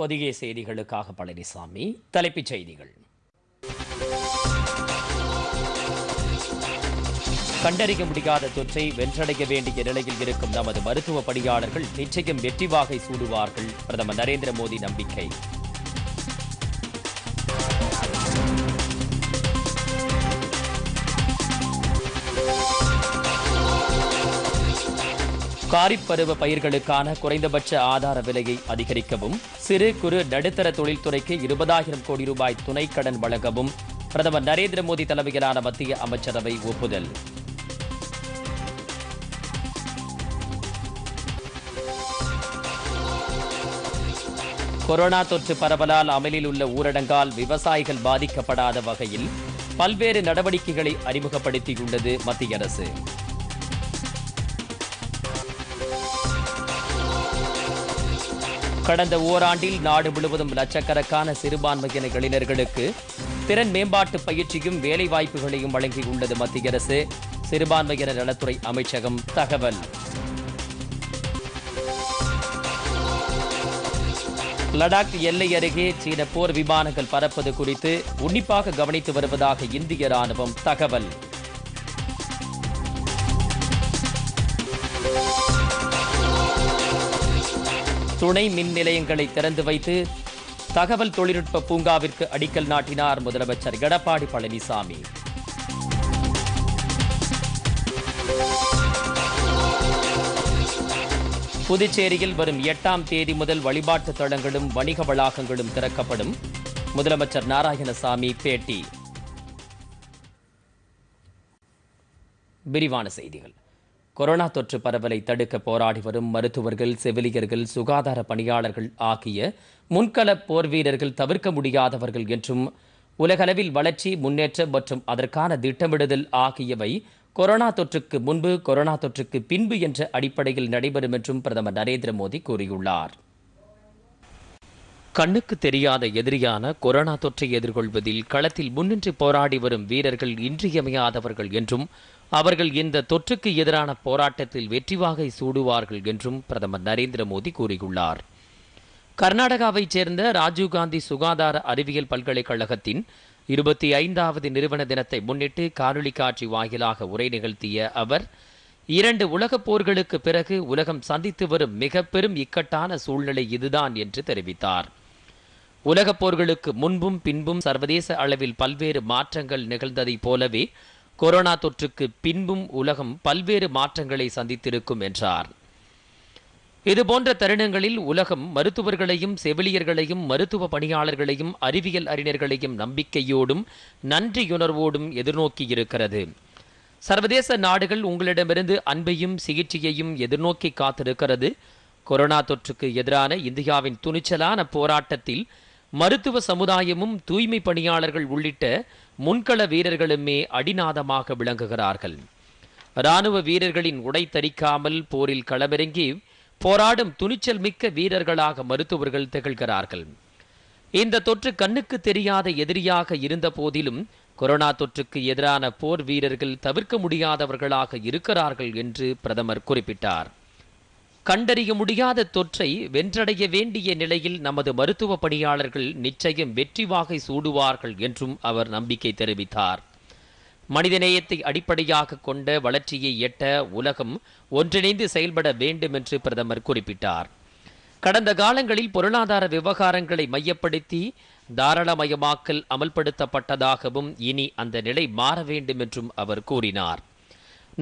பொதிகை செய்திகளுக்காக பழனிசாமி தலைப்புச் செய்திகள் கண்டறிய முடியாத தொற்றை வென்றடைய வேண்டிய நிலையில் இருக்கும் நமது மருத்துவ பணியாளர்கள் நிச்சயம் வெற்றி வாகை சூடுவார்கள் பிரதமர் நரேந்திர மோடி நம்பிக்கை காரிப் பருவ பயிர்களுக்கான குறைந்தபட்ச ஆதார விலையை அதிகரிக்கவும் சிறு குறு நடுத்தர தொழில்துறைக்கு இருபதாயிரம் கோடி ரூபாய் துணை கடன் வழங்கவும் பிரதமர் நரேந்திர மோடி தலைமையிலான மத்திய அமைச்சரவை ஒப்புதல் கொரோனா தொற்று பரவலால் அமலில் உள்ள ஊரடங்கால் விவசாயிகள் பாதிக்கப்படாத வகையில் பல்வேறு நடவடிக்கைகளை அறிமுகப்படுத்தியுள்ளது மத்திய அரசு கடந்த ஓராண்டில் நாடு முழுவதும் லட்சக்கணக்கான சிறுபான்மையின இளைஞர்களுக்கு திறன் மேம்பாட்டு பயிற்சியும் வேலைவாய்ப்புகளையும் வழங்கியுள்ளது மத்திய அரசு சிறுபான்மையினர் நலத்துறை அமைச்சகம் தகவல் லடாக் எல்லை அருகே சீன போர் விமானங்கள் பறப்பது குறித்து உன்னிப்பாக கவனித்து வருவதாக இந்திய ராணுவம் தகவல் துணை மின் நிலையங்களை திறந்து வைத்து தகவல் தொழில்நுட்ப பூங்காவிற்கு அடிக்கல் நாட்டினார் முதலமைச்சர் எடப்பாடி பழனிசாமி புதுச்சேரியில் வரும் எட்டாம் தேதி முதல் வழிபாட்டு தளங்களும் வணிக வளாகங்களும் திறக்கப்படும் முதலமைச்சர் நாராயணசாமி பேட்டி விரிவான செய்திகள் கொரோனா தொற்று பரவலை தடுக்க போராடி வரும் மருத்துவர்கள் செவிலியர்கள் சுகாதார பணியாளர்கள் ஆகிய முன்கள போர் வீரர்கள் தவிர்க்க முடியாதவர்கள் என்றும் உலகளவில் வளர்ச்சி முன்னேற்றம் மற்றும் அதற்கான திட்டமிடுதல் ஆகியவை கொரோனா தொற்றுக்கு முன்பு கொரோனா தொற்றுக்கு பின்பு என்ற அடிப்படையில் நடைபெறும் என்றும் பிரதமர் நரேந்திர மோடி கூறியுள்ளார் கண்ணுக்கு தெரியாத எதிரியான கொரோனா தொற்றை எதிர்கொள்வதில் களத்தில் முன்னின்று போராடி வரும் வீரர்கள் இன்றியமையாதவர்கள் என்றும் அவர்கள் இந்த தொற்றுக்கு எதிரான போராட்டத்தில் வெற்றி வாகை சூடுவார்கள் என்றும் பிரதமர் நரேந்திர மோடி கூறியுள்ளார் கர்நாடகாவைச் சேர்ந்த ராஜீவ்காந்தி சுகாதார அறிவியல் பல்கலைக்கழகத்தின் இருபத்தி ஐந்தாவது நிறுவன தினத்தை முன்னிட்டு காணொலி காட்சி வாயிலாக உரை நிகழ்த்திய அவர் இரண்டு உலகப் போர்களுக்கு பிறகு உலகம் சந்தித்து வரும் மிக பெரும் இக்கட்டான சூழ்நிலை இதுதான் என்று தெரிவித்தார் உலகப் போர்களுக்கு முன்பும் பின்பும் சர்வதேச அளவில் பல்வேறு மாற்றங்கள் நிகழ்ந்ததைப் போலவே கொரோனா தொற்றுக்கு பின்பும் உலகம் பல்வேறு மாற்றங்களை சந்தித்திருக்கும் என்றார் இதுபோன்ற தருணங்களில் உலகம் மருத்துவர்களையும் செவிலியர்களையும் மருத்துவ பணியாளர்களையும் அறிவியல் அறிஞர்களையும் நம்பிக்கையோடும் நன்றியுணர்வோடும் எதிர்நோக்கி இருக்கிறது சர்வதேச நாடுகள் உங்களிடமிருந்து அன்பையும் சிகிச்சையையும் எதிர்நோக்கி காத்திருக்கிறது கொரோனா தொற்றுக்கு எதிரான இந்தியாவின் துணிச்சலான போராட்டத்தில் மருத்துவ சமுதாயமும் தூய்மை பணியாளர்கள் உள்ளிட்ட முன்கள வீரர்களுமே அடிநாதமாக விளங்குகிறார்கள் இராணுவ வீரர்களின் உடை தரிக்காமல் போரில் களமிறங்கி போராடும் துணிச்சல் மிக்க வீரர்களாக மருத்துவர்கள் திகழ்கிறார்கள் இந்த தொற்று கண்ணுக்கு தெரியாத எதிரியாக இருந்த போதிலும் கொரோனா தொற்றுக்கு எதிரான போர் வீரர்கள் தவிர்க்க முடியாதவர்களாக இருக்கிறார்கள் என்று பிரதமர் குறிப்பிட்டார் கண்டறிய முடியாத தொற்றை வென்றடைய வேண்டிய நிலையில் நமது மருத்துவ பணியாளர்கள் நிச்சயம் வெற்றி வாகை சூடுவார்கள் என்றும் அவர் நம்பிக்கை தெரிவித்தார் மனிதநேயத்தை அடிப்படையாக கொண்ட வளர்ச்சியை எட்ட உலகம் ஒன்றிணைந்து செயல்பட வேண்டும் என்று பிரதமர் குறிப்பிட்டார் கடந்த காலங்களில் பொருளாதார விவகாரங்களை மையப்படுத்தி தாராளமயமாக்கல் அமல்படுத்தப்பட்டதாகவும் இனி அந்த நிலை மாற வேண்டும் என்றும் அவர் கூறினார்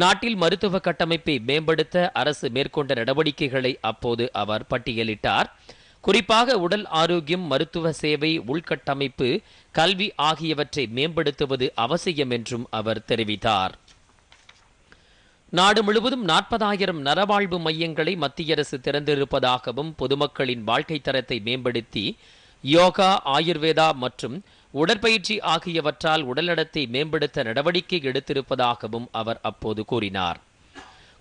நாட்டில் மருத்துவ கட்டமைப்பை மேம்படுத்த அரசு மேற்கொண்ட நடவடிக்கைகளை அப்போது அவர் பட்டியலிட்டார் குறிப்பாக உடல் ஆரோக்கியம் மருத்துவ சேவை உள்கட்டமைப்பு கல்வி ஆகியவற்றை மேம்படுத்துவது அவசியம் என்றும் அவர் தெரிவித்தார் நாடு முழுவதும் நாற்பதாயிரம் நரவாழ்வு மையங்களை மத்திய அரசு திறந்திருப்பதாகவும் பொதுமக்களின் வாழ்க்கை தரத்தை மேம்படுத்தி யோகா ஆயுர்வேதா மற்றும் உடற்பயிற்சி ஆகியவற்றால் உடல்நடத்தை மேம்படுத்த நடவடிக்கை எடுத்திருப்பதாகவும் அவர் அப்போது கூறினார்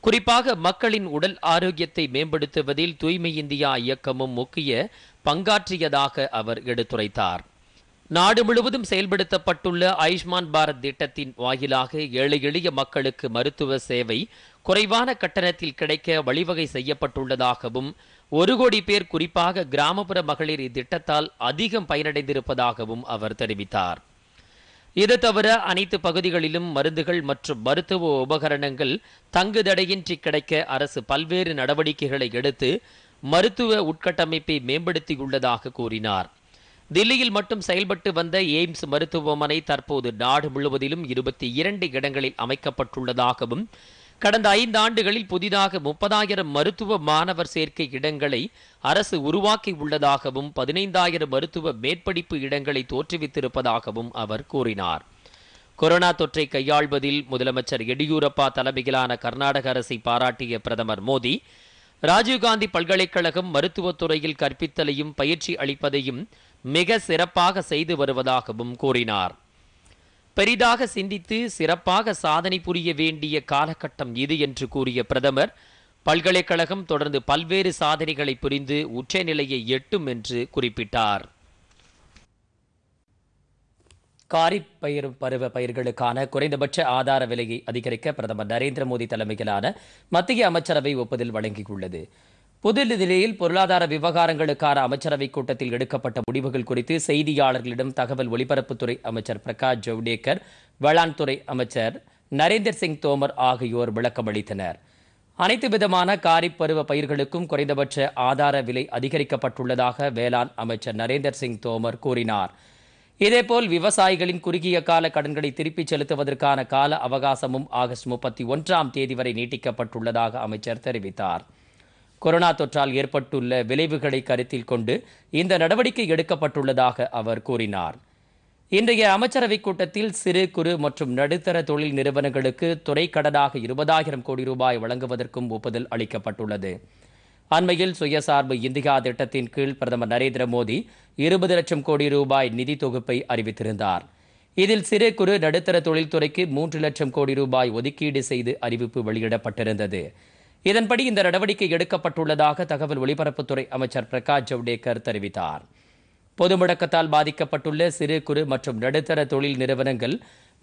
குறிப்பாக மக்களின் உடல் ஆரோக்கியத்தை மேம்படுத்துவதில் தூய்மை இந்தியா இயக்கமும் முக்கிய பங்காற்றியதாக அவர் எடுத்துரைத்தார் நாடு முழுவதும் செயல்படுத்தப்பட்டுள்ள ஆயுஷ்மான் பாரத் திட்டத்தின் வாயிலாக ஏழை எளிய மக்களுக்கு மருத்துவ சேவை குறைவான கட்டணத்தில் கிடைக்க வழிவகை செய்யப்பட்டுள்ளதாகவும் ஒரு கோடி பேர் குறிப்பாக கிராமப்புற மகளிர் இத்திட்டத்தால் அதிகம் பயனடைந்திருப்பதாகவும் அவர் தெரிவித்தார் இது தவிர அனைத்து பகுதிகளிலும் மருந்துகள் மற்றும் மருத்துவ உபகரணங்கள் தங்குதடையின்றி கிடைக்க அரசு பல்வேறு நடவடிக்கைகளை எடுத்து மருத்துவ உட்கட்டமைப்பை மேம்படுத்தியுள்ளதாக கூறினார் தில்லியில் மட்டும் செயல்பட்டு வந்த எய்ம்ஸ் மருத்துவமனை தற்போது நாடு முழுவதிலும் இருபத்தி இரண்டு இடங்களில் அமைக்கப்பட்டுள்ளதாகவும் கடந்த ஐந்து ஆண்டுகளில் புதிதாக முப்பதாயிரம் மருத்துவ மாணவர் சேர்க்கை இடங்களை அரசு உருவாக்கி உள்ளதாகவும் பதினைந்தாயிரம் மருத்துவ மேற்படிப்பு இடங்களை தோற்றுவித்திருப்பதாகவும் அவர் கூறினார் கொரோனா தொற்றை கையாள்வதில் முதலமைச்சர் எடியூரப்பா தலைமையிலான கர்நாடக அரசை பாராட்டிய பிரதமர் மோடி ராஜீவ்காந்தி பல்கலைக்கழகம் மருத்துவத்துறையில் கற்பித்தலையும் பயிற்சி அளிப்பதையும் மிக சிறப்பாக செய்து வருவதாகவும் கூறினார் பெரிதாக சிந்தித்து சிறப்பாக சாதனை புரிய வேண்டிய காலகட்டம் இது என்று கூறிய பிரதமர் பல்கலைக்கழகம் தொடர்ந்து பல்வேறு சாதனைகளை புரிந்து உச்சநிலையை எட்டும் என்று குறிப்பிட்டார் காரிப் பயிர் பருவ பயிர்களுக்கான குறைந்தபட்ச ஆதார விலையை அதிகரிக்க பிரதமர் நரேந்திர மோடி தலைமையிலான மத்திய அமைச்சரவை ஒப்புதல் வழங்கியுள்ளது புதுதில்லியில் பொருளாதார விவகாரங்களுக்கான அமைச்சரவைக் கூட்டத்தில் எடுக்கப்பட்ட முடிவுகள் குறித்து செய்தியாளர்களிடம் தகவல் ஒலிபரப்புத்துறை அமைச்சர் பிரகாஷ் ஜவ்டேகர் வேளாண் துறை அமைச்சர் நரேந்தர் சிங் தோமர் ஆகியோர் விளக்கம் அளித்தனர் அனைத்து விதமான காரிப் பருவ பயிர்களுக்கும் குறைந்தபட்ச ஆதார விலை அதிகரிக்கப்பட்டுள்ளதாக வேளாண் அமைச்சர் நரேந்தர் சிங் தோமர் கூறினார் இதேபோல் விவசாயிகளின் குறுகிய கால கடன்களை திருப்பிச் செலுத்துவதற்கான கால அவகாசமும் ஆகஸ்ட் முப்பத்தி ஒன்றாம் தேதி வரை நீட்டிக்கப்பட்டுள்ளதாக அமைச்சர் தெரிவித்தார் கொரோனா தொற்றால் ஏற்பட்டுள்ள விளைவுகளை கருத்தில் கொண்டு இந்த நடவடிக்கை எடுக்கப்பட்டுள்ளதாக அவர் கூறினார் இன்றைய அமைச்சரவைக் கூட்டத்தில் சிறு குறு மற்றும் நடுத்தர தொழில் நிறுவனங்களுக்கு துறை கடனாக இருபதாயிரம் கோடி ரூபாய் வழங்குவதற்கும் ஒப்புதல் அளிக்கப்பட்டுள்ளது அண்மையில் சுயசார்பு இந்தியா திட்டத்தின் கீழ் பிரதமர் நரேந்திர மோடி இருபது லட்சம் கோடி ரூபாய் நிதி தொகுப்பை அறிவித்திருந்தார் இதில் சிறு குறு நடுத்தர தொழில்துறைக்கு மூன்று லட்சம் கோடி ரூபாய் ஒதுக்கீடு செய்து அறிவிப்பு வெளியிடப்பட்டிருந்தது இதன்படி இந்த நடவடிக்கை எடுக்கப்பட்டுள்ளதாக தகவல் ஒலிபரப்புத்துறை அமைச்சர் பிரகாஷ் ஜவ்டேகர் தெரிவித்தார் பொது முடக்கத்தால் பாதிக்கப்பட்டுள்ள சிறு குறு மற்றும் நடுத்தர தொழில் நிறுவனங்கள்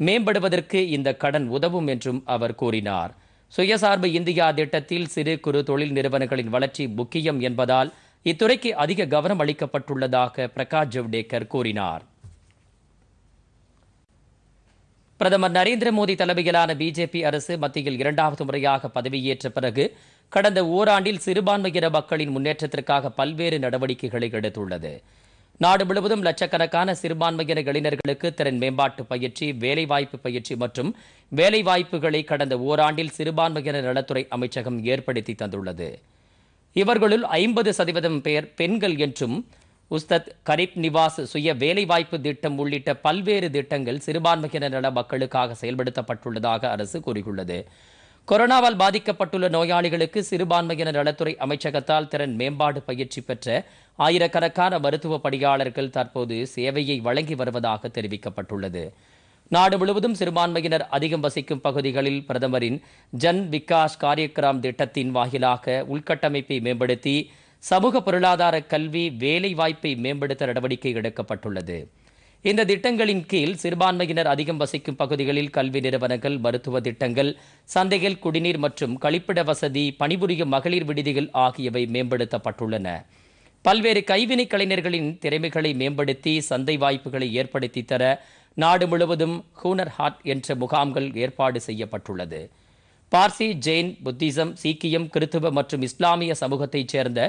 மேம்படுவதற்கு இந்த கடன் உதவும் என்றும் அவர் கூறினார் சுயசார்பு இந்தியா திட்டத்தில் சிறு குறு தொழில் நிறுவனங்களின் வளர்ச்சி முக்கியம் என்பதால் இத்துறைக்கு அதிக கவனம் அளிக்கப்பட்டுள்ளதாக பிரகாஷ் ஜவ்டேகர் கூறினார் பிரதமர் நரேந்திர மோடி தலைமையிலான பிஜேபி அரசு மத்தியில் இரண்டாவது முறையாக பதவியேற்ற பிறகு கடந்த ஓராண்டில் சிறுபான்மையின மக்களின் முன்னேற்றத்திற்காக பல்வேறு நடவடிக்கைகளை எடுத்துள்ளது நாடு முழுவதும் லட்சக்கணக்கான சிறுபான்மையின இளைஞர்களுக்கு திறன் மேம்பாட்டு பயிற்சி வேலைவாய்ப்பு பயிற்சி மற்றும் வேலைவாய்ப்புகளை கடந்த ஓராண்டில் சிறுபான்மையின நலத்துறை அமைச்சகம் ஏற்படுத்தி தந்துள்ளது இவர்களுள் ஐம்பது சதவீதம் பேர் பெண்கள் என்றும் உஸ்தத் கரீப் நிவாஸ் சுய வேலைவாய்ப்பு திட்டம் உள்ளிட்ட பல்வேறு திட்டங்கள் சிறுபான்மையினர் நல மக்களுக்காக செயல்படுத்தப்பட்டுள்ளதாக அரசு கூறியுள்ளது கொரோனாவால் பாதிக்கப்பட்டுள்ள நோயாளிகளுக்கு சிறுபான்மையினர் நலத்துறை அமைச்சகத்தால் திறன் மேம்பாடு பயிற்சி பெற்ற ஆயிரக்கணக்கான மருத்துவ பணியாளர்கள் தற்போது சேவையை வழங்கி வருவதாக தெரிவிக்கப்பட்டுள்ளது நாடு முழுவதும் சிறுபான்மையினர் அதிகம் வசிக்கும் பகுதிகளில் பிரதமரின் ஜன் விகாஷ் காரியக்கிராம் திட்டத்தின் வாயிலாக உள்கட்டமைப்பை மேம்படுத்தி சமூக பொருளாதார கல்வி வேலை வாய்ப்பை மேம்படுத்த நடவடிக்கை எடுக்கப்பட்டுள்ளது இந்த திட்டங்களின் கீழ் சிறுபான்மையினர் அதிகம் வசிக்கும் பகுதிகளில் கல்வி நிறுவனங்கள் மருத்துவ திட்டங்கள் சந்தைகள் குடிநீர் மற்றும் கழிப்பிட வசதி பணிபுரியும் மகளிர் விடுதிகள் ஆகியவை மேம்படுத்தப்பட்டுள்ளன பல்வேறு கைவினை கலைஞர்களின் திறமைகளை மேம்படுத்தி சந்தை வாய்ப்புகளை ஏற்படுத்தி தர நாடு முழுவதும் ஹூனர் ஹாட் என்ற முகாம்கள் ஏற்பாடு செய்யப்பட்டுள்ளது பார்சி ஜெயின் புத்திசம் சீக்கியம் கிறித்துவ மற்றும் இஸ்லாமிய சமூகத்தைச் சேர்ந்த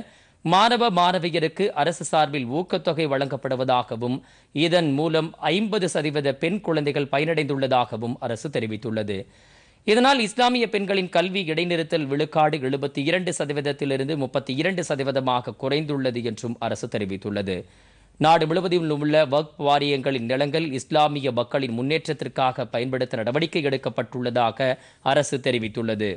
மாணவ மாணவியருக்கு அரசு சார்பில் ஊக்கத்தொகை வழங்கப்படுவதாகவும் இதன் மூலம் ஐம்பது சதவீத பெண் குழந்தைகள் பயனடைந்துள்ளதாகவும் அரசு தெரிவித்துள்ளது இதனால் இஸ்லாமிய பெண்களின் கல்வி இடைநிறுத்தல் விழுக்காடு எழுபத்தி இரண்டு சதவீதத்திலிருந்து முப்பத்தி இரண்டு சதவீதமாக குறைந்துள்ளது என்றும் அரசு தெரிவித்துள்ளது நாடு முழுவதும் உள்ள வக்ப் வாரியங்களின் நிலங்கள் இஸ்லாமிய மக்களின் முன்னேற்றத்திற்காக பயன்படுத்த நடவடிக்கை எடுக்கப்பட்டுள்ளதாக அரசு தெரிவித்துள்ளது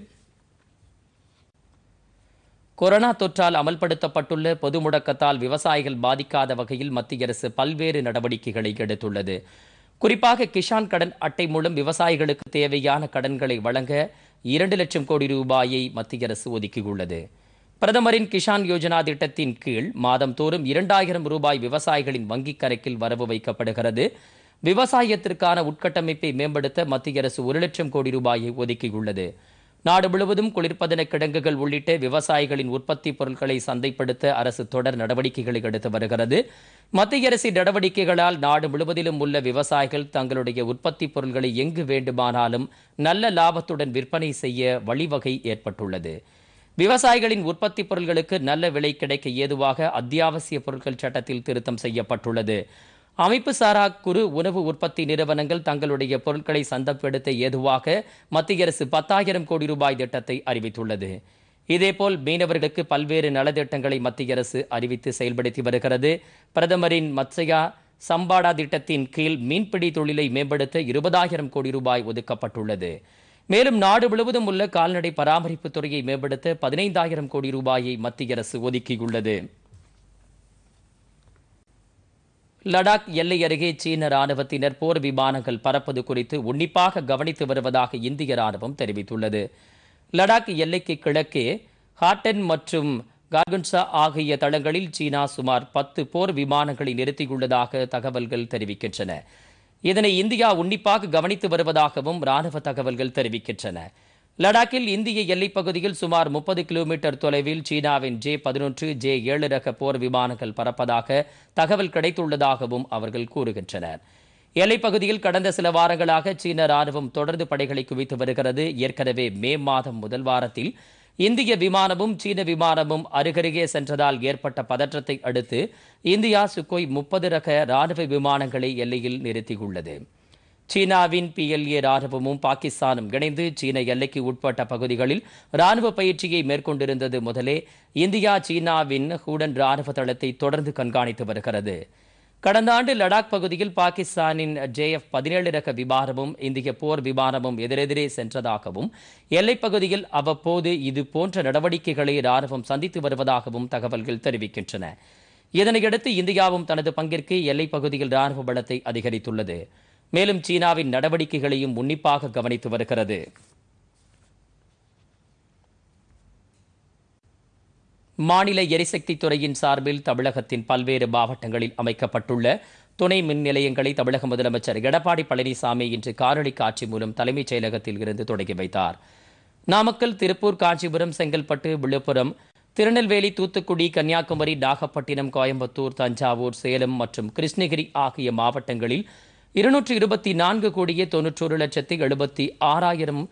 கொரோனா தொற்றால் அமல்படுத்தப்பட்டுள்ள பொது முடக்கத்தால் விவசாயிகள் பாதிக்காத வகையில் மத்திய அரசு பல்வேறு நடவடிக்கைகளை எடுத்துள்ளது குறிப்பாக கிஷான் கடன் அட்டை மூலம் விவசாயிகளுக்கு தேவையான கடன்களை வழங்க இரண்டு லட்சம் கோடி ரூபாயை மத்திய அரசு ஒதுக்கியுள்ளது பிரதமரின் கிஷான் யோஜனா திட்டத்தின் கீழ் தோறும் இரண்டாயிரம் ரூபாய் விவசாயிகளின் வங்கிக் கணக்கில் வரவு வைக்கப்படுகிறது விவசாயத்திற்கான உட்கட்டமைப்பை மேம்படுத்த மத்திய அரசு ஒரு லட்சம் கோடி ரூபாயை ஒதுக்கியுள்ளது நாடு முழுவதும் குளிர்பதன கிடங்குகள் உள்ளிட்ட விவசாயிகளின் உற்பத்தி பொருட்களை சந்தைப்படுத்த அரசு தொடர் நடவடிக்கைகளை எடுத்து வருகிறது மத்திய அரசின் நடவடிக்கைகளால் நாடு முழுவதிலும் உள்ள விவசாயிகள் தங்களுடைய உற்பத்தி பொருட்களை எங்கு வேண்டுமானாலும் நல்ல லாபத்துடன் விற்பனை செய்ய வழிவகை ஏற்பட்டுள்ளது விவசாயிகளின் உற்பத்தி பொருட்களுக்கு நல்ல விலை கிடைக்க ஏதுவாக அத்தியாவசிய பொருட்கள் சட்டத்தில் திருத்தம் செய்யப்பட்டுள்ளது அமைப்பு சாரா குறு உணவு உற்பத்தி நிறுவனங்கள் தங்களுடைய பொருட்களை சந்தப்படுத்த ஏதுவாக மத்திய அரசு பத்தாயிரம் கோடி ரூபாய் திட்டத்தை அறிவித்துள்ளது இதேபோல் மீனவர்களுக்கு பல்வேறு நலத்திட்டங்களை மத்திய அரசு அறிவித்து செயல்படுத்தி வருகிறது பிரதமரின் மத்ஸ்யா சம்பாடா திட்டத்தின் கீழ் மீன்பிடி தொழிலை மேம்படுத்த இருபதாயிரம் கோடி ரூபாய் ஒதுக்கப்பட்டுள்ளது மேலும் நாடு முழுவதும் உள்ள கால்நடை பராமரிப்பு துறையை மேம்படுத்த பதினைந்தாயிரம் கோடி ரூபாயை மத்திய அரசு ஒதுக்கியுள்ளது லடாக் எல்லை அருகே சீன ராணுவத்தினர் போர் விமானங்கள் பறப்பது குறித்து உன்னிப்பாக கவனித்து வருவதாக இந்திய ராணுவம் தெரிவித்துள்ளது லடாக் எல்லைக்கு கிழக்கே ஹாட்டன் மற்றும் கார்கன்சா ஆகிய தளங்களில் சீனா சுமார் பத்து போர் விமானங்களை நிறுத்தியுள்ளதாக தகவல்கள் தெரிவிக்கின்றன இதனை இந்தியா உன்னிப்பாக கவனித்து வருவதாகவும் ராணுவ தகவல்கள் தெரிவிக்கின்றன லடாக்கில் இந்திய எல்லைப் பகுதியில் சுமார் முப்பது கிலோமீட்டர் தொலைவில் சீனாவின் ஜே பதினொன்று ஜே ஏழு ரக போர் விமானங்கள் பறப்பதாக தகவல் கிடைத்துள்ளதாகவும் அவர்கள் கூறுகின்றனர் எல்லைப்பகுதியில் கடந்த சில வாரங்களாக சீன ராணுவம் தொடர்ந்து படைகளை குவித்து வருகிறது ஏற்கனவே மே மாதம் முதல் வாரத்தில் இந்திய விமானமும் சீன விமானமும் அருகருகே சென்றதால் ஏற்பட்ட பதற்றத்தை அடுத்து இந்தியா சுக்கோய் முப்பது ரக ராணுவ விமானங்களை எல்லையில் நிறுத்தியுள்ளது சீனாவின் பிஎல்ஏ ராணுவமும் பாகிஸ்தானும் இணைந்து சீன எல்லைக்கு உட்பட்ட பகுதிகளில் ராணுவ பயிற்சியை மேற்கொண்டிருந்தது முதலே இந்தியா சீனாவின் ஹூடன் ராணுவ தளத்தை தொடர்ந்து கண்காணித்து வருகிறது கடந்த ஆண்டு லடாக் பகுதியில் பாகிஸ்தானின் எஃப் பதினேழு ரக விமானமும் இந்திய போர் விமானமும் எதிரெதிரே சென்றதாகவும் எல்லைப்பகுதியில் அவ்வப்போது இது போன்ற நடவடிக்கைகளை ராணுவம் சந்தித்து வருவதாகவும் தகவல்கள் தெரிவிக்கின்றன இதனையடுத்து இந்தியாவும் தனது பங்கிற்கு எல்லைப்பகுதியில் ராணுவ பலத்தை அதிகரித்துள்ளது மேலும் சீனாவின் நடவடிக்கைகளையும் உன்னிப்பாக கவனித்து வருகிறது மாநில எரிசக்தி துறையின் சார்பில் தமிழகத்தின் பல்வேறு மாவட்டங்களில் அமைக்கப்பட்டுள்ள துணை மின் நிலையங்களை தமிழக முதலமைச்சர் எடப்பாடி பழனிசாமி இன்று காணொலி காட்சி மூலம் தலைமைச் செயலகத்தில் இருந்து தொடங்கி வைத்தார் நாமக்கல் திருப்பூர் காஞ்சிபுரம் செங்கல்பட்டு விழுப்புரம் திருநெல்வேலி தூத்துக்குடி கன்னியாகுமரி நாகப்பட்டினம் கோயம்புத்தூர் தஞ்சாவூர் சேலம் மற்றும் கிருஷ்ணகிரி ஆகிய மாவட்டங்களில் இருநூற்று இருபத்தி நான்கு கோடியே தொன்னூற்றோரு லட்சத்தி எழுபத்தி ஆறாயிரம்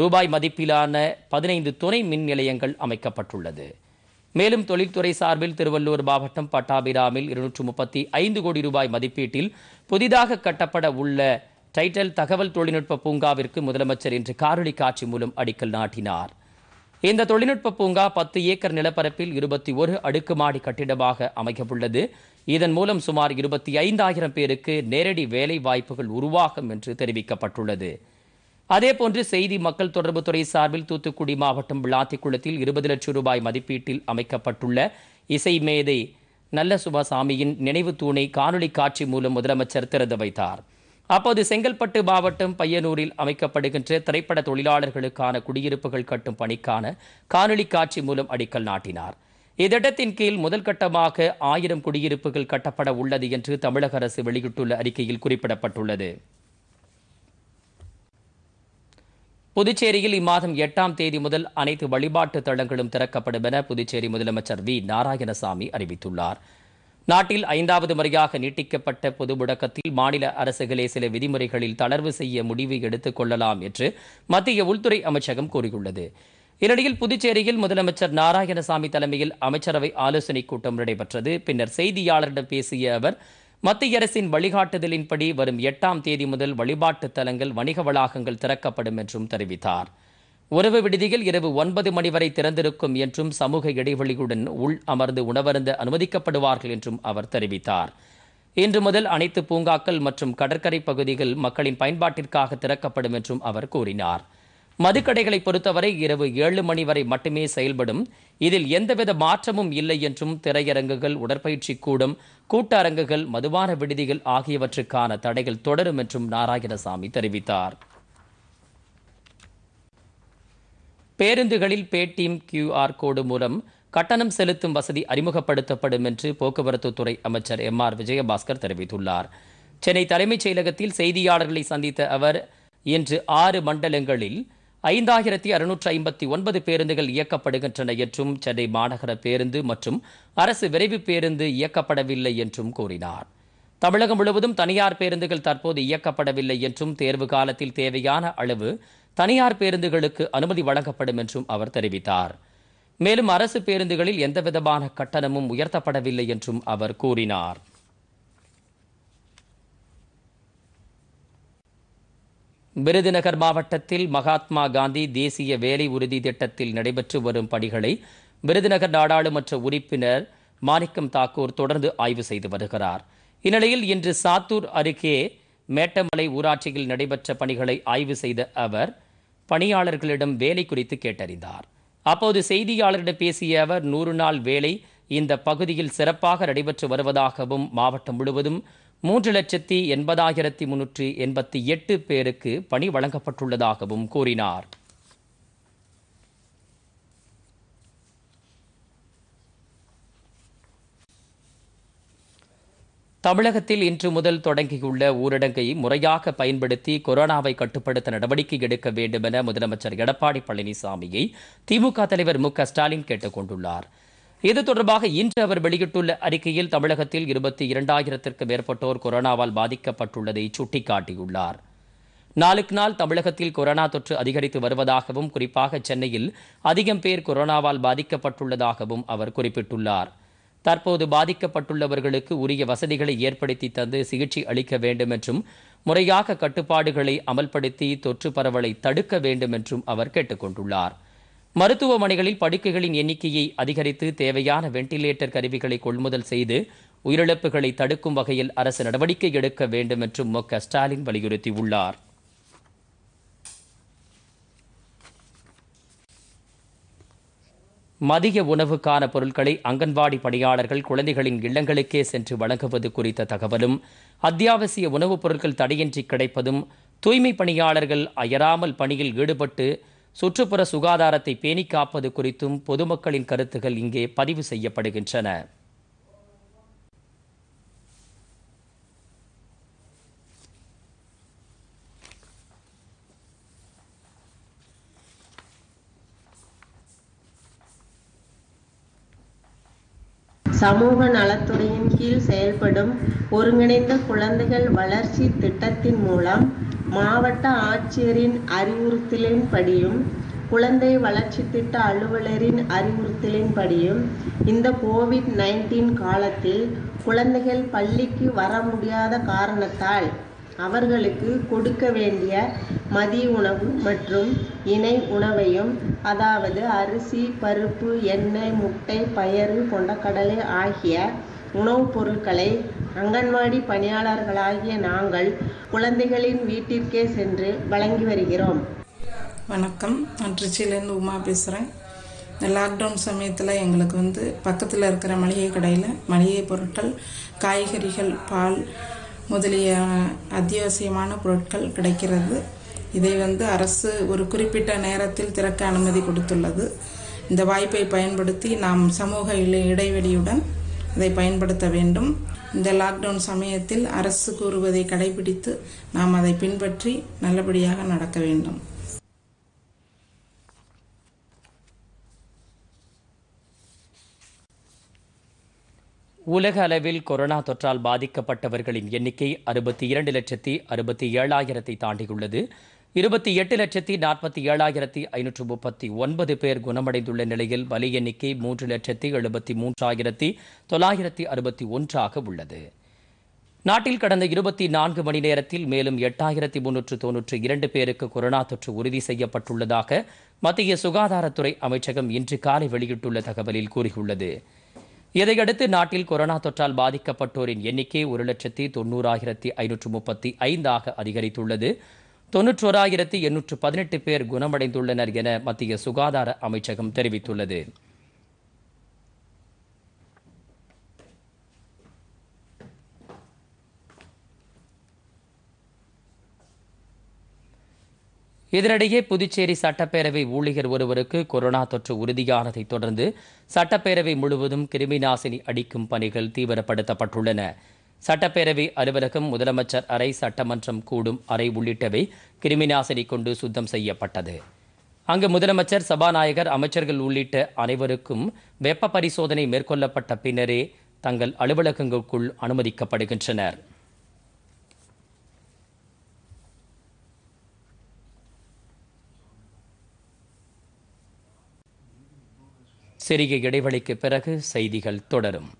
ரூபாய் மதிப்பிலான பதினைந்து துணை மின் நிலையங்கள் அமைக்கப்பட்டுள்ளது மேலும் தொழில்துறை சார்பில் திருவள்ளூர் மாவட்டம் பட்டாபிராமில் இருநூற்று முப்பத்தி ஐந்து கோடி ரூபாய் மதிப்பீட்டில் புதிதாக கட்டப்பட உள்ள டைட்டல் தகவல் தொழில்நுட்ப பூங்காவிற்கு முதலமைச்சர் இன்று காரொலி காட்சி மூலம் அடிக்கல் நாட்டினார் இந்த தொழில்நுட்ப பூங்கா பத்து ஏக்கர் நிலப்பரப்பில் இருபத்தி ஒரு அடுக்குமாடி கட்டிடமாக அமைக்கப்பட்டுள்ளது இதன் மூலம் சுமார் இருபத்தி ஐந்தாயிரம் பேருக்கு நேரடி வேலை வாய்ப்புகள் உருவாகும் என்று தெரிவிக்கப்பட்டுள்ளது அதேபோன்று செய்தி மக்கள் தொடர்பு துறை சார்பில் தூத்துக்குடி மாவட்டம் விளாத்திக்குளத்தில் இருபது லட்சம் ரூபாய் மதிப்பீட்டில் அமைக்கப்பட்டுள்ள இசை மேதை நல்ல சுபாசாமியின் நினைவு தூணை காணொலி காட்சி மூலம் முதலமைச்சர் திறந்து வைத்தார் அப்போது செங்கல்பட்டு மாவட்டம் பையனூரில் அமைக்கப்படுகின்ற திரைப்பட தொழிலாளர்களுக்கான குடியிருப்புகள் கட்டும் பணிக்கான காணொலி காட்சி மூலம் அடிக்கல் நாட்டினார் இத்திட்டத்தின் கீழ் முதல் கட்டமாக ஆயிரம் குடியிருப்புகள் கட்டப்பட உள்ளது என்று தமிழக அரசு வெளியிட்டுள்ள அறிக்கையில் குறிப்பிடப்பட்டுள்ளது புதுச்சேரியில் இம்மாதம் எட்டாம் தேதி முதல் அனைத்து வழிபாட்டு தளங்களும் திறக்கப்படும் என புதுச்சேரி முதலமைச்சர் வி நாராயணசாமி அறிவித்துள்ளார் நாட்டில் ஐந்தாவது முறையாக நீட்டிக்கப்பட்ட பொது முடக்கத்தில் மாநில அரசுகளே சில விதிமுறைகளில் தளர்வு செய்ய முடிவு எடுத்துக் கொள்ளலாம் என்று மத்திய உள்துறை அமைச்சகம் கூறியுள்ளது இந்நிலையில் புதுச்சேரியில் முதலமைச்சர் நாராயணசாமி தலைமையில் அமைச்சரவை ஆலோசனை கூட்டம் நடைபெற்றது பின்னர் செய்தியாளரிடம் பேசிய அவர் மத்திய அரசின் வழிகாட்டுதலின்படி வரும் எட்டாம் தேதி முதல் வழிபாட்டு தலங்கள் வணிக வளாகங்கள் திறக்கப்படும் என்றும் தெரிவித்தார் உறவு விடுதியில் இரவு ஒன்பது மணி வரை திறந்திருக்கும் என்றும் சமூக இடைவெளியுடன் உள் அமர்ந்து உணவருந்து அனுமதிக்கப்படுவார்கள் என்றும் அவர் தெரிவித்தார் இன்று முதல் அனைத்து பூங்காக்கள் மற்றும் கடற்கரை பகுதிகள் மக்களின் பயன்பாட்டிற்காக திறக்கப்படும் என்றும் அவர் கூறினார் மதுக்கடைகளை பொறுத்தவரை இரவு ஏழு மணி வரை மட்டுமே செயல்படும் இதில் எந்தவித மாற்றமும் இல்லை என்றும் திரையரங்குகள் உடற்பயிற்சி கூடும் கூட்டரங்குகள் மதுவான விடுதிகள் ஆகியவற்றுக்கான தடைகள் தொடரும் என்றும் நாராயணசாமி தெரிவித்தார் பேருந்துகளில் பேடிஎம் கியூஆர் கோடு மூலம் கட்டணம் செலுத்தும் வசதி அறிமுகப்படுத்தப்படும் என்று போக்குவரத்துத்துறை அமைச்சர் எம் ஆர் விஜயபாஸ்கர் தெரிவித்துள்ளார் சென்னை தலைமைச் செயலகத்தில் செய்தியாளர்களை சந்தித்த அவர் இன்று ஆறு மண்டலங்களில் ஐந்தாயிரத்தி அறுநூற்று ஐம்பத்தி ஒன்பது பேருந்துகள் இயக்கப்படுகின்றன என்றும் சென்னை மாநகர பேருந்து மற்றும் அரசு விரைவு பேருந்து இயக்கப்படவில்லை என்றும் கூறினார் தமிழகம் முழுவதும் தனியார் பேருந்துகள் தற்போது இயக்கப்படவில்லை என்றும் தேர்வு காலத்தில் தேவையான அளவு தனியார் பேருந்துகளுக்கு அனுமதி வழங்கப்படும் என்றும் அவர் தெரிவித்தார் மேலும் அரசு பேருந்துகளில் எந்தவிதமான கட்டணமும் உயர்த்தப்படவில்லை என்றும் அவர் கூறினார் விருதுநகர் மாவட்டத்தில் மகாத்மா காந்தி தேசிய வேலை உறுதி திட்டத்தில் நடைபெற்று வரும் பணிகளை விருதுநகர் நாடாளுமன்ற உறுப்பினர் மாணிக்கம் தாக்கூர் தொடர்ந்து ஆய்வு செய்து வருகிறார் இந்நிலையில் இன்று சாத்தூர் அருகே மேட்டமலை ஊராட்சியில் நடைபெற்ற பணிகளை ஆய்வு செய்த அவர் பணியாளர்களிடம் வேலை குறித்து கேட்டறிந்தார் அப்போது செய்தியாளரிடம் பேசிய அவர் நூறு நாள் வேலை இந்த பகுதியில் சிறப்பாக நடைபெற்று வருவதாகவும் மாவட்டம் முழுவதும் மூன்று லட்சத்தி எண்பதாயிரத்தி முன்னூற்றி எண்பத்தி எட்டு பேருக்கு பணி வழங்கப்பட்டுள்ளதாகவும் கூறினார் தமிழகத்தில் இன்று முதல் தொடங்கியுள்ள ஊரடங்கை முறையாக பயன்படுத்தி கொரோனாவை கட்டுப்படுத்த நடவடிக்கை எடுக்க வேண்டும் என முதலமைச்சர் எடப்பாடி பழனிசாமியை திமுக தலைவர் மு ஸ்டாலின் கேட்டுக் கொண்டுள்ளார் இது தொடர்பாக இன்று அவர் வெளியிட்டுள்ள அறிக்கையில் தமிழகத்தில் இருபத்தி இரண்டாயிரத்திற்கு மேற்பட்டோர் கொரோனாவால் பாதிக்கப்பட்டுள்ளதை சுட்டிக்காட்டியுள்ளார் நாளுக்கு நாள் தமிழகத்தில் கொரோனா தொற்று அதிகரித்து வருவதாகவும் குறிப்பாக சென்னையில் அதிகம் பேர் கொரோனாவால் பாதிக்கப்பட்டுள்ளதாகவும் அவர் குறிப்பிட்டுள்ளார் தற்போது பாதிக்கப்பட்டுள்ளவர்களுக்கு உரிய வசதிகளை ஏற்படுத்தி தந்து சிகிச்சை அளிக்க வேண்டும் என்றும் முறையாக கட்டுப்பாடுகளை அமல்படுத்தி தொற்று பரவலை தடுக்க வேண்டும் என்றும் அவர் கேட்டுக்கொண்டுள்ளார் மருத்துவமனைகளில் படுக்கைகளின் எண்ணிக்கையை அதிகரித்து தேவையான வெண்டிலேட்டர் கருவிகளை கொள்முதல் செய்து உயிரிழப்புகளை தடுக்கும் வகையில் அரசு நடவடிக்கை எடுக்க வேண்டும் என்றும் மு க ஸ்டாலின் வலியுறுத்தியுள்ளார் மதிய உணவுக்கான பொருட்களை அங்கன்வாடி பணியாளர்கள் குழந்தைகளின் இல்லங்களுக்கே சென்று வழங்குவது குறித்த தகவலும் அத்தியாவசிய உணவுப் பொருட்கள் தடையின்றி கிடைப்பதும் தூய்மை பணியாளர்கள் அயராமல் பணியில் ஈடுபட்டு சுற்றுப்புற சுகாதாரத்தை பேணிக்காப்பது குறித்தும் பொதுமக்களின் கருத்துகள் இங்கே பதிவு செய்யப்படுகின்றன சமூக நலத்துறையின் கீழ் செயல்படும் ஒருங்கிணைந்த குழந்தைகள் வளர்ச்சி திட்டத்தின் மூலம் மாவட்ட ஆட்சியரின் அறிவுறுத்தலின்படியும் குழந்தை வளர்ச்சி திட்ட அலுவலரின் அறிவுறுத்தலின்படியும் இந்த கோவிட் நைன்டீன் காலத்தில் குழந்தைகள் பள்ளிக்கு வர முடியாத காரணத்தால் அவர்களுக்கு கொடுக்க வேண்டிய மதிய உணவு மற்றும் இணை உணவையும் அதாவது அரிசி பருப்பு எண்ணெய் முட்டை பயறு கொண்டக்கடலை ஆகிய உணவுப் பொருட்களை அங்கன்வாடி பணியாளர்களாகிய நாங்கள் குழந்தைகளின் வீட்டிற்கே சென்று வழங்கி வருகிறோம் வணக்கம் நான் திருச்சியிலேருந்து உமா பேசுகிறேன் இந்த லாக்டவுன் சமயத்தில் எங்களுக்கு வந்து பக்கத்தில் இருக்கிற மளிகை கடையில் மளிகை பொருட்கள் காய்கறிகள் பால் முதலிய அத்தியாவசியமான பொருட்கள் கிடைக்கிறது இதை வந்து அரசு ஒரு குறிப்பிட்ட நேரத்தில் திறக்க அனுமதி கொடுத்துள்ளது இந்த வாய்ப்பை பயன்படுத்தி நாம் சமூக இடைவெளியுடன் இதை பயன்படுத்த வேண்டும் இந்த லாக்டவுன் சமயத்தில் அரசு கூறுவதை கடைபிடித்து நாம் அதை பின்பற்றி நல்லபடியாக நடக்க வேண்டும் உலக அளவில் கொரோனா தொற்றால் பாதிக்கப்பட்டவர்களின் எண்ணிக்கை அறுபத்தி இரண்டு லட்சத்தி அறுபத்தி ஏழாயிரத்தை தாண்டியுள்ளது இருபத்தி எட்டு லட்சத்தி நாற்பத்தி ஏழாயிரத்தி ஐநூற்று முப்பத்தி ஒன்பது பேர் குணமடைந்துள்ள நிலையில் வலி எண்ணிக்கை மூன்று லட்சத்தி எழுபத்தி மூன்றாயிரத்தி தொள்ளாயிரத்தி அறுபத்தி ஒன்றாக உள்ளது நாட்டில் கடந்த இருபத்தி நான்கு மணி நேரத்தில் மேலும் எட்டாயிரத்தி முன்னூற்று தொன்னூற்று இரண்டு பேருக்கு கொரோனா தொற்று உறுதி செய்யப்பட்டுள்ளதாக மத்திய சுகாதாரத்துறை அமைச்சகம் இன்று காலை வெளியிட்டுள்ள தகவலில் கூறியுள்ளது இதையடுத்து நாட்டில் கொரோனா தொற்றால் பாதிக்கப்பட்டோரின் எண்ணிக்கை ஒரு லட்சத்தி தொன்னூறாயிரத்தி ஐநூற்று முப்பத்தி ஐந்தாக அதிகரித்துள்ளது தொன்னூற்றோராயிரத்தி எண்ணூற்று பதினெட்டு பேர் குணமடைந்துள்ளனர் என மத்திய சுகாதார அமைச்சகம் தெரிவித்துள்ளது இதனிடையே புதுச்சேரி சட்டப்பேரவை ஊழியர் ஒருவருக்கு கொரோனா தொற்று உறுதியானதை தொடர்ந்து சட்டப்பேரவை முழுவதும் கிருமி நாசினி அடிக்கும் பணிகள் தீவிரப்படுத்தப்பட்டுள்ளன சட்டப்பேரவை அலுவலகம் முதலமைச்சர் அறை சட்டமன்றம் கூடும் அறை உள்ளிட்டவை கிருமி நாசினி கொண்டு சுத்தம் செய்யப்பட்டது அங்கு முதலமைச்சர் சபாநாயகர் அமைச்சர்கள் உள்ளிட்ட அனைவருக்கும் வெப்ப பரிசோதனை மேற்கொள்ளப்பட்ட பின்னரே தங்கள் அலுவலகங்களுக்குள் அனுமதிக்கப்படுகின்றனர் சிறிய இடைவெளிக்கு பிறகு செய்திகள் தொடரும்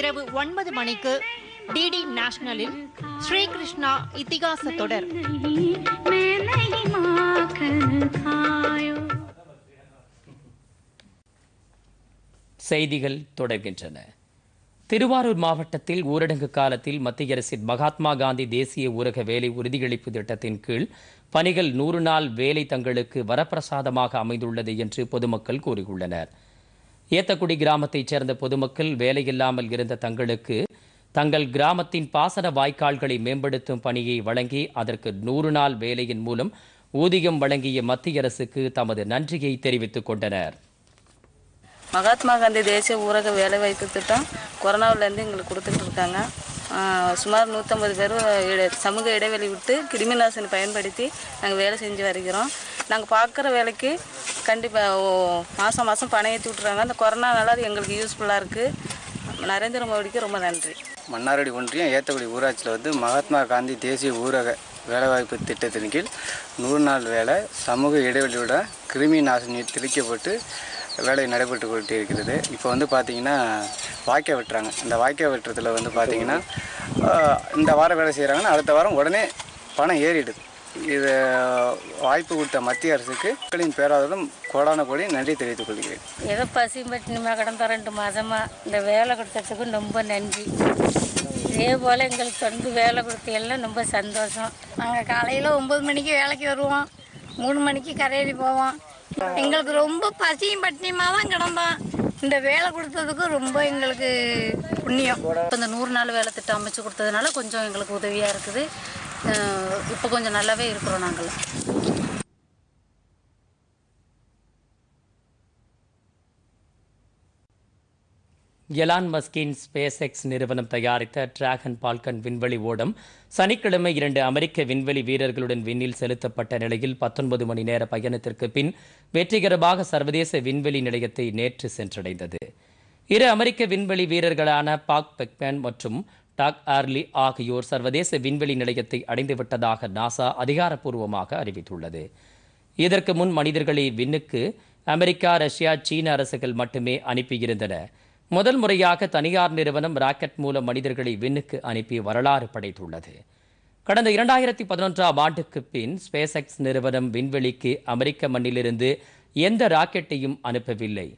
இரவு ஒன்பது மணிக்கு டிடி நேஷனலில் கிருஷ்ணா இத்திகாச தொடர் செய்திகள் தொடர்கின்றன திருவாரூர் மாவட்டத்தில் ஊரடங்கு காலத்தில் மத்திய அரசின் மகாத்மா காந்தி தேசிய ஊரக வேலை உறுதியளிப்பு திட்டத்தின் கீழ் பணிகள் நூறு நாள் வேலை தங்களுக்கு வரப்பிரசாதமாக அமைந்துள்ளது என்று பொதுமக்கள் கூறியுள்ளனர் ஏத்தக்குடி கிராமத்தைச் சேர்ந்த பொதுமக்கள் வேலையில்லாமல் இருந்த தங்களுக்கு தங்கள் கிராமத்தின் பாசன வாய்க்கால்களை மேம்படுத்தும் பணியை வழங்கி அதற்கு நூறு நாள் வேலையின் மூலம் ஊதியம் வழங்கிய மத்திய அரசுக்கு தமது நன்றியை தெரிவித்துக் கொண்டனர் மகாத்மா காந்தி தேசிய ஊரக வேலைவாய்ப்பு திட்டம் கொரோனாவிலேருந்து எங்களுக்கு கொடுத்துட்டு இருக்காங்க சுமார் நூற்றம்பது பேர் சமூக இடைவெளி விட்டு கிருமி நாசினி பயன்படுத்தி நாங்கள் வேலை செஞ்சு வருகிறோம் நாங்கள் பார்க்குற வேலைக்கு கண்டிப்பாக மாதம் மாதம் பணம் ஏற்றி விட்றாங்க அந்த கொரோனா அது எங்களுக்கு யூஸ்ஃபுல்லாக இருக்குது நரேந்திர மோடிக்கு ரொம்ப நன்றி மன்னாரடி ஒன்றியம் ஏத்தக்குடி ஊராட்சியில் வந்து மகாத்மா காந்தி தேசிய ஊரக வேலைவாய்ப்பு திட்டத்தின் கீழ் நூறு நாள் வேலை சமூக இடைவெளியோட கிருமி நாசினி தெளிக்கப்பட்டு வேலை நடைபெற்று கொண்டு இருக்கிறது இப்போ வந்து பார்த்தீங்கன்னா வாய்க்கை வெட்டுறாங்க இந்த வாய்க்கை வெட்டுறதுல வந்து பார்த்திங்கன்னா இந்த வாரம் வேலை செய்கிறாங்கன்னா அடுத்த வாரம் உடனே பணம் ஏறிடுது இது வாய்ப்பு கொடுத்த மத்திய அரசுக்கு மக்களின் பேராதலும் கோடான கோடி நன்றி தெரிவித்துக் கொள்கிறேன் ஏதோ பசி பட்டினிமா கடந்த ரெண்டு மாதமாக இந்த வேலை கொடுத்ததுக்கு ரொம்ப நன்றி இதே போல் எங்களுக்கு வந்து வேலை கொடுத்து எல்லாம் ரொம்ப சந்தோஷம் நாங்கள் காலையில் ஒம்பது மணிக்கு வேலைக்கு வருவோம் மூணு மணிக்கு கரையடி போவோம் எங்களுக்கு ரொம்ப பசியும் பட்டினியமாக தான் கிடந்தோம் இந்த வேலை கொடுத்ததுக்கு ரொம்ப எங்களுக்கு புண்ணியம் இப்போ இந்த நூறு நாள் வேலை திட்டம் அமைச்சு கொடுத்ததுனால கொஞ்சம் எங்களுக்கு உதவியாக இருக்குது இப்போ கொஞ்சம் நல்லாவே இருக்கிறோம் நாங்கள் எலான் மஸ்கின் ஸ்பேஸ் எக்ஸ் நிறுவனம் தயாரித்த டிராகன் பால்கன் விண்வெளி ஓடம் சனிக்கிழமை இரண்டு அமெரிக்க விண்வெளி வீரர்களுடன் விண்ணில் செலுத்தப்பட்ட நிலையில் பத்தொன்பது மணி நேர பயணத்திற்கு பின் வெற்றிகரமாக சர்வதேச விண்வெளி நிலையத்தை நேற்று சென்றடைந்தது இரு அமெரிக்க விண்வெளி வீரர்களான பாக் பெக்மேன் மற்றும் டாக் ஆர்லி ஆகியோர் சர்வதேச விண்வெளி நிலையத்தை அடைந்துவிட்டதாக நாசா அதிகாரப்பூர்வமாக அறிவித்துள்ளது இதற்கு முன் மனிதர்களை விண்ணுக்கு அமெரிக்கா ரஷ்யா சீன அரசுகள் மட்டுமே அனுப்பியிருந்தன முதல் முறையாக தனியார் நிறுவனம் ராக்கெட் மூலம் மனிதர்களை விண்ணுக்கு அனுப்பி வரலாறு படைத்துள்ளது கடந்த இரண்டாயிரத்தி பதினொன்றாம் ஆண்டுக்கு பின் ஸ்பேஸ் எக்ஸ் நிறுவனம் விண்வெளிக்கு அமெரிக்க மண்ணிலிருந்து எந்த ராக்கெட்டையும் அனுப்பவில்லை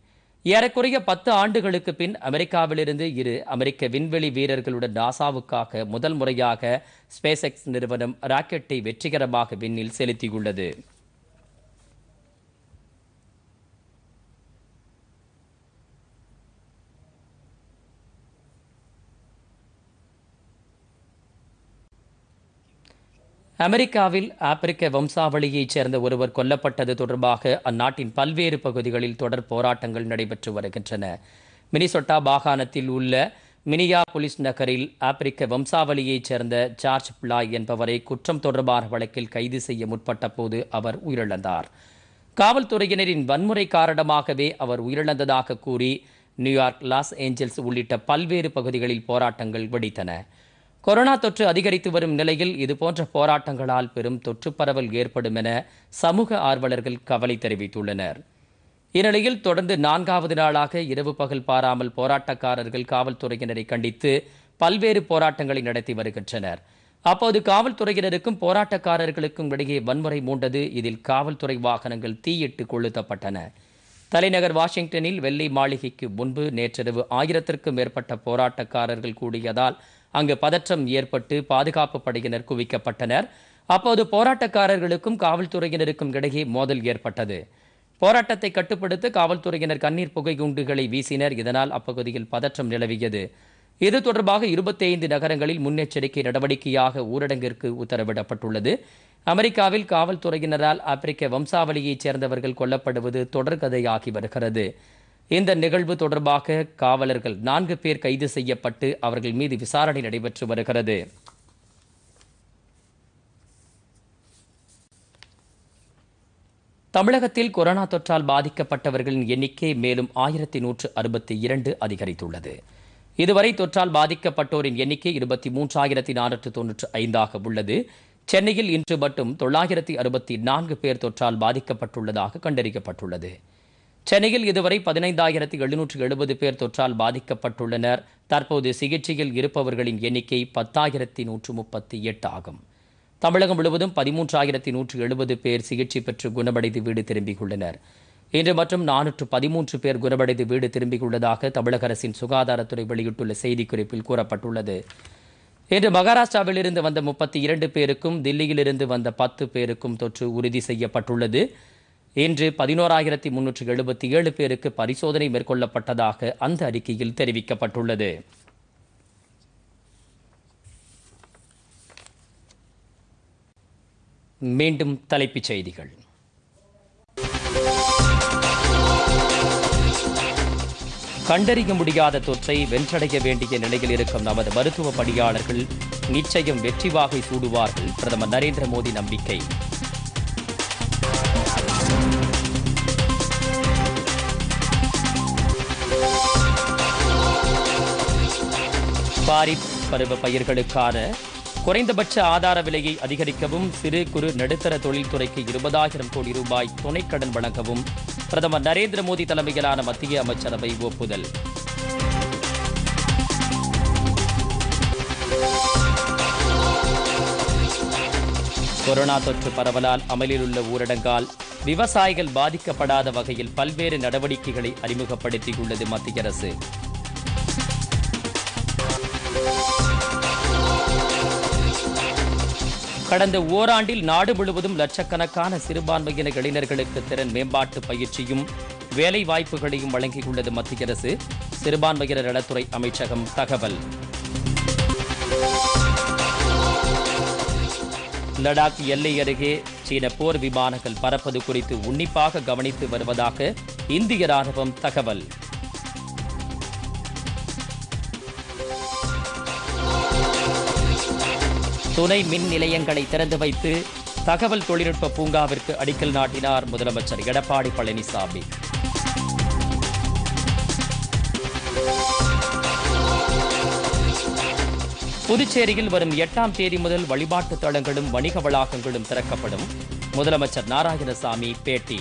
ஏறக்குறைய பத்து ஆண்டுகளுக்கு பின் அமெரிக்காவிலிருந்து இரு அமெரிக்க விண்வெளி வீரர்களுடன் நாசாவுக்காக முதல் முறையாக ஸ்பேஸ் எக்ஸ் நிறுவனம் ராக்கெட்டை வெற்றிகரமாக விண்ணில் செலுத்தியுள்ளது அமெரிக்காவில் ஆப்பிரிக்க வம்சாவளியைச் சேர்ந்த ஒருவர் கொல்லப்பட்டது தொடர்பாக அந்நாட்டின் பல்வேறு பகுதிகளில் தொடர் போராட்டங்கள் நடைபெற்று வருகின்றன மினிசொட்டா மாகாணத்தில் உள்ள மினியா போலீஸ் நகரில் ஆப்பிரிக்க வம்சாவளியைச் சேர்ந்த ஜார்ஜ் பிளாய் என்பவரை குற்றம் தொடர்பான வழக்கில் கைது செய்ய முற்பட்ட போது அவர் உயிரிழந்தார் காவல்துறையினரின் வன்முறை காரணமாகவே அவர் உயிரிழந்ததாக கூறி நியூயார்க் லாஸ் ஏஞ்சல்ஸ் உள்ளிட்ட பல்வேறு பகுதிகளில் போராட்டங்கள் வெடித்தன கொரோனா தொற்று அதிகரித்து வரும் நிலையில் இதுபோன்ற போராட்டங்களால் பெரும் தொற்று பரவல் ஏற்படும் என சமூக ஆர்வலர்கள் கவலை தெரிவித்துள்ளனர் இந்நிலையில் தொடர்ந்து நான்காவது நாளாக இரவு பகல் பாராமல் போராட்டக்காரர்கள் காவல்துறையினரை கண்டித்து பல்வேறு போராட்டங்களை நடத்தி வருகின்றனர் அப்போது காவல்துறையினருக்கும் போராட்டக்காரர்களுக்கும் இடையே வன்முறை மூண்டது இதில் காவல்துறை வாகனங்கள் தீயிட்டு கொளுத்தப்பட்டன தலைநகர் வாஷிங்டனில் வெள்ளை மாளிகைக்கு முன்பு நேற்றிரவு ஆயிரத்திற்கும் மேற்பட்ட போராட்டக்காரர்கள் கூடியதால் அங்கு பதற்றம் ஏற்பட்டு பாதுகாப்பு படையினர் குவிக்கப்பட்டனர் அப்போது போராட்டக்காரர்களுக்கும் காவல்துறையினருக்கும் இடையே மோதல் ஏற்பட்டது போராட்டத்தை கட்டுப்படுத்த காவல்துறையினர் கண்ணீர் புகை குண்டுகளை வீசினர் இதனால் அப்பகுதியில் பதற்றம் நிலவியது இது தொடர்பாக இருபத்தி ஐந்து நகரங்களில் முன்னெச்சரிக்கை நடவடிக்கையாக ஊரடங்கிற்கு உத்தரவிடப்பட்டுள்ளது அமெரிக்காவில் காவல்துறையினரால் ஆப்பிரிக்க வம்சாவளியைச் சேர்ந்தவர்கள் கொல்லப்படுவது தொடர்கதையாகி வருகிறது இந்த நிகழ்வு தொடர்பாக காவலர்கள் நான்கு பேர் கைது செய்யப்பட்டு அவர்கள் மீது விசாரணை நடைபெற்று வருகிறது தமிழகத்தில் கொரோனா தொற்றால் பாதிக்கப்பட்டவர்களின் எண்ணிக்கை மேலும் ஆயிரத்தி நூற்று அறுபத்தி இரண்டு அதிகரித்துள்ளது இதுவரை தொற்றால் பாதிக்கப்பட்டோரின் எண்ணிக்கை இருபத்தி மூன்றாயிரத்தி நானூற்று தொன்னூற்று ஐந்தாக உள்ளது சென்னையில் இன்று மட்டும் தொள்ளாயிரத்தி அறுபத்தி நான்கு பேர் தொற்றால் பாதிக்கப்பட்டுள்ளதாக கண்டறியப்பட்டுள்ளது சென்னையில் இதுவரை பதினைந்தாயிரத்தி எழுநூற்று எழுபது பேர் தொற்றால் பாதிக்கப்பட்டுள்ளனர் தற்போது சிகிச்சையில் இருப்பவர்களின் எண்ணிக்கை பத்தாயிரத்தி நூற்று முப்பத்தி எட்டு ஆகும் தமிழகம் முழுவதும் பதிமூன்றாயிரத்தி நூற்று எழுபது பேர் சிகிச்சை பெற்று குணமடைந்து வீடு திரும்பியுள்ளனர் இன்று மற்றும் நானூற்று பதிமூன்று பேர் குணமடைந்து வீடு திரும்பியுள்ளதாக தமிழக அரசின் சுகாதாரத்துறை வெளியிட்டுள்ள செய்திக்குறிப்பில் கூறப்பட்டுள்ளது இன்று மகாராஷ்டிராவில் இருந்து வந்த முப்பத்தி இரண்டு பேருக்கும் தில்லியிலிருந்து வந்த பத்து பேருக்கும் தொற்று உறுதி செய்யப்பட்டுள்ளது இன்று பதினோராயிரத்தி முன்னூற்று எழுபத்தி ஏழு பேருக்கு பரிசோதனை மேற்கொள்ளப்பட்டதாக அந்த அறிக்கையில் தெரிவிக்கப்பட்டுள்ளது மீண்டும் தலைப்புச் செய்திகள் கண்டறிய முடியாத தொற்றை வென்றடைய வேண்டிய நிலையில் இருக்கும் நமது மருத்துவ பணியாளர்கள் நிச்சயம் வெற்றி வாகை சூடுவார்கள் பிரதமர் நரேந்திர மோடி நம்பிக்கை பாரிப் பருவ பயிர்களுக்கான குறைந்தபட்ச ஆதார விலையை அதிகரிக்கவும் சிறு குறு நடுத்தர தொழில்துறைக்கு இருபதாயிரம் கோடி ரூபாய் கடன் வழங்கவும் பிரதமர் நரேந்திர மோடி தலைமையிலான மத்திய அமைச்சரவை ஒப்புதல் கொரோனா தொற்று பரவலால் அமலில் உள்ள ஊரடங்கால் விவசாயிகள் பாதிக்கப்படாத வகையில் பல்வேறு நடவடிக்கைகளை அறிமுகப்படுத்தியுள்ளது மத்திய அரசு கடந்த ஓராண்டில் நாடு முழுவதும் லட்சக்கணக்கான சிறுபான்மையின இளைஞர்களுக்கு திறன் மேம்பாட்டு பயிற்சியும் வேலை வாய்ப்புகளையும் வழங்கியுள்ளது மத்திய அரசு சிறுபான்மையினர் நலத்துறை அமைச்சகம் தகவல் லடாக் எல்லை அருகே சீன போர் விமானங்கள் பறப்பது குறித்து உன்னிப்பாக கவனித்து வருவதாக இந்திய ராணுவம் தகவல் துணை மின் நிலையங்களை திறந்து வைத்து தகவல் தொழில்நுட்ப பூங்காவிற்கு அடிக்கல் நாட்டினார் முதலமைச்சர் எடப்பாடி பழனிசாமி புதுச்சேரியில் வரும் எட்டாம் தேதி முதல் வழிபாட்டு தளங்களும் வணிக வளாகங்களும் திறக்கப்படும் முதலமைச்சர் நாராயணசாமி பேட்டி